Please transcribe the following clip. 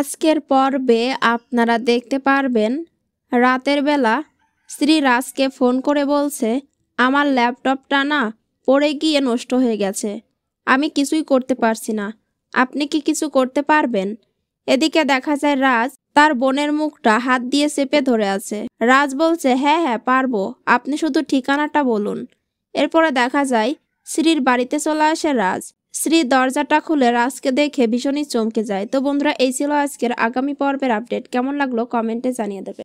আজকের পর্বে আপনারা দেখতে পারবেন রাতের বেলা শ্রীরাজকে ফোন করে বলছে আমার ল্যাপটপটা না পড়ে গিয়ে নষ্ট হয়ে গেছে আমি কিছুই করতে পারছি না আপনি কি কিছু করতে পারবেন এদিকে দেখা যায় রাজ তার বোনের মুখটা হাত দিয়ে চেপে ধরে আছে রাজ বলছে হ্যাঁ হ্যাঁ পারবো আপনি শুধু ঠিকানাটা বলুন এরপরে দেখা যায় শ্রীর বাড়িতে চলে আসে রাজ শ্রী দরজাটা খুলে রাজকে দেখে ভীষণই চমকে যায় তো বন্ধুরা এই ছিল আজকের আগামী পর্বের আপডেট কেমন লাগলো কমেন্টে জানিয়ে দেবে